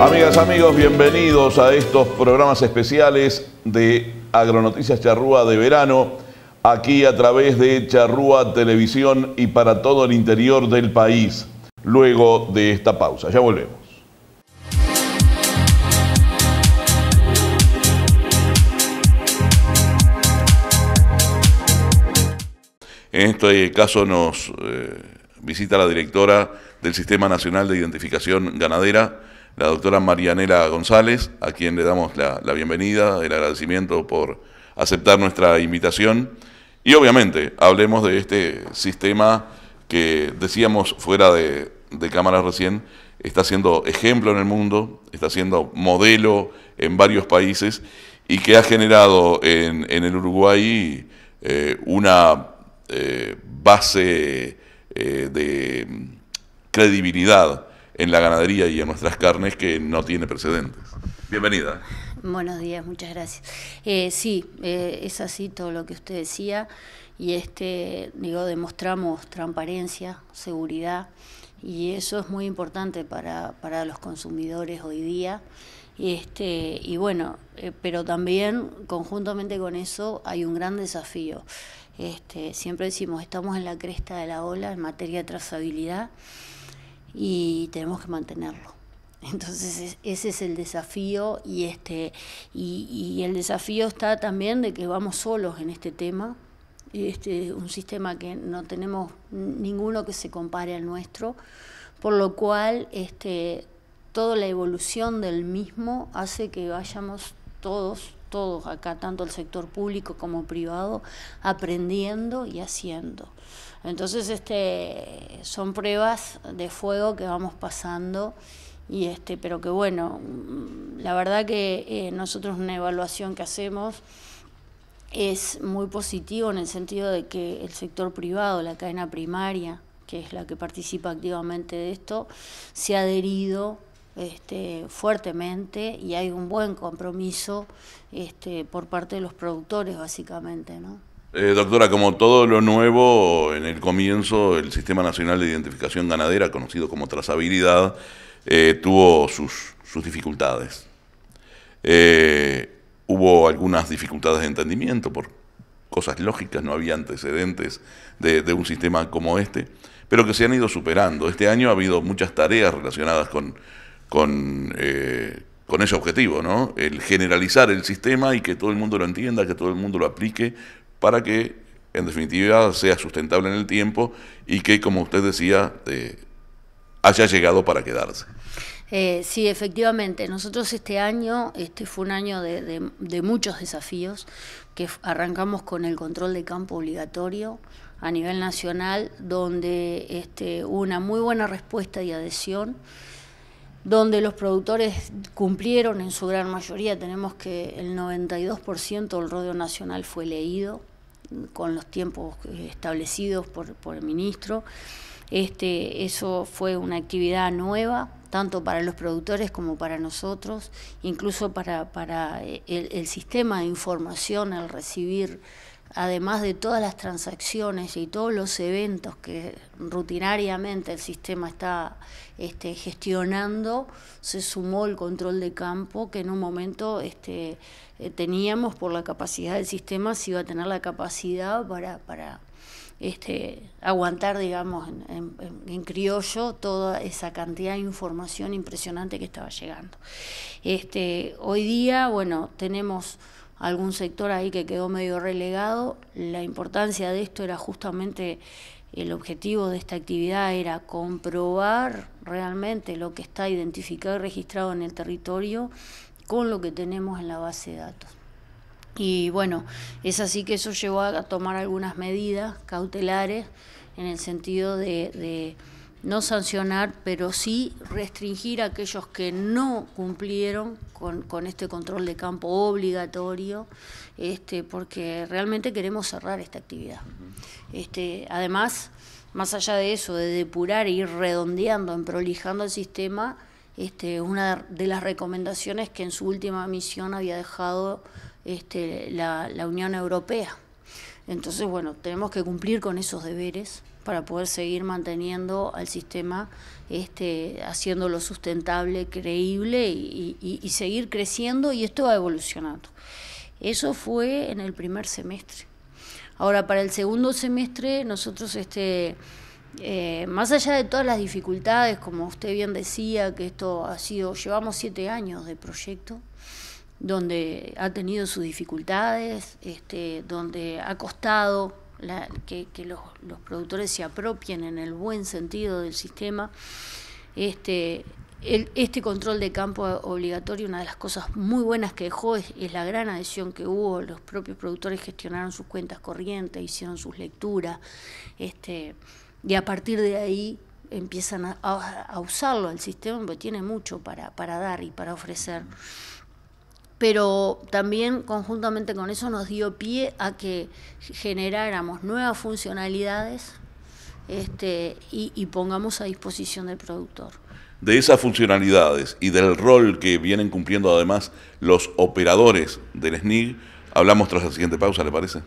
Amigas, amigos, bienvenidos a estos programas especiales de Agronoticias Charrúa de verano, aquí a través de Charrúa Televisión y para todo el interior del país, luego de esta pausa. Ya volvemos. En este caso nos eh, visita la directora del Sistema Nacional de Identificación Ganadera, la doctora Marianela González, a quien le damos la, bienvenida, el agradecimiento por aceptar nuestra invitación. Y obviamente, hablemos de este sistema que decíamos fuera de, de cámara recién, está siendo ejemplo en el mundo, está siendo modelo en varios países y que ha generado en, el Uruguay eh, una eh, base eh, de credibilidad en la ganadería y en nuestras carnes que no tiene precedentes. Bienvenida. Buenos días, muchas gracias. Eh, sí, eh, es así todo lo que usted decía y este, digo, demostramos transparencia, seguridad y eso es muy importante para, los consumidores hoy día. Este, y bueno, eh, pero también conjuntamente con eso hay un gran desafío. Este, siempre decimos, estamos en la cresta de la ola en materia de trazabilidad y tenemos que mantenerlo. Entonces ese es el desafío y este y, y, el desafío está también de que vamos solos en este tema. Este, un sistema que no tenemos ninguno que se compare al nuestro, por lo cual este, toda la evolución del mismo hace que vayamos todos, todos acá, tanto el sector público como privado, aprendiendo y haciendo. Entonces, este, son pruebas de fuego que vamos pasando y este, pero que bueno, mm, la verdad que eh, nosotros una evaluación que hacemos es muy positivo en el sentido de que el sector privado, la cadena primaria, que es la que participa activamente de esto, se ha adherido este, fuertemente y hay un buen compromiso este, por parte de los productores, básicamente. ¿no? Eh, doctora, como todo lo nuevo, en el comienzo el Sistema Nacional de Identificación Ganadera, conocido como trazabilidad, eh, tuvo sus, dificultades. Eh, hubo algunas dificultades de entendimiento por cosas lógicas, no había antecedentes de, un sistema como este, pero que se han ido superando. Este año ha habido muchas tareas relacionadas con, eh, con, ese objetivo, ¿no? El generalizar el sistema y que todo el mundo lo entienda, que todo el mundo lo aplique, para que, en definitiva, sea sustentable en el tiempo y que, como usted decía, eh, haya llegado para quedarse. Eh, sí, efectivamente. Nosotros este año, este fue un año de, muchos desafíos, que arrancamos con el control de campo obligatorio a nivel nacional, donde este, hubo una muy buena respuesta y adhesión donde los productores cumplieron en su gran mayoría, tenemos que el 92% del rodeo nacional fue leído con los tiempos establecidos por, el ministro. Este, eso fue una actividad nueva, tanto para los productores como para nosotros, incluso para, el sistema de información al recibir además de todas las transacciones y todos los eventos que rutinariamente el sistema está este, gestionando, se sumó el control de campo que en un momento este, eh, teníamos por la capacidad del sistema, si iba a tener la capacidad para, este, aguantar, digamos, en, criollo toda esa cantidad de información impresionante que estaba llegando. hoy día, bueno, tenemos algún sector ahí que quedó medio relegado. La importancia de esto era justamente el objetivo de esta actividad era comprobar realmente lo que está identificado y registrado en el territorio con lo que tenemos en la base de datos. Y bueno, es así que eso llevó a tomar algunas medidas cautelares en el sentido de, de no sancionar, pero sí restringir a aquellos que no cumplieron con, este control de campo obligatorio, este, porque realmente queremos cerrar esta actividad. Este, además, más allá de eso, de depurar e ir redondeando, prolijando el sistema, este, una de las recomendaciones que en su última misión había dejado este, la, la Unión Europea. Entonces, bueno, tenemos que cumplir con esos deberes para poder seguir manteniendo al sistema, este, haciéndolo sustentable, creíble y, seguir creciendo y esto va evolucionando. Eso fue en el primer semestre. Ahora, para el segundo semestre, nosotros, este, eh, más allá de todas las dificultades, como usted bien decía, que esto ha sido, llevamos siete años de proyecto, donde ha tenido sus dificultades, este, donde ha costado que, los, productores se apropien en el buen sentido del sistema. Este, este, control de campo obligatorio, una de las cosas muy buenas que dejó es, la gran adhesión que hubo, los propios productores gestionaron sus cuentas corrientes, hicieron sus lecturas, este, y a partir de ahí empiezan a, usarlo el sistema, porque tiene mucho para dar y para ofrecer pero también conjuntamente con eso nos dio pie a que generáramos nuevas funcionalidades este, y, pongamos a disposición del productor. De esas funcionalidades y del rol que vienen cumpliendo además los operadores del SNIG, hablamos tras la siguiente pausa, ¿le parece?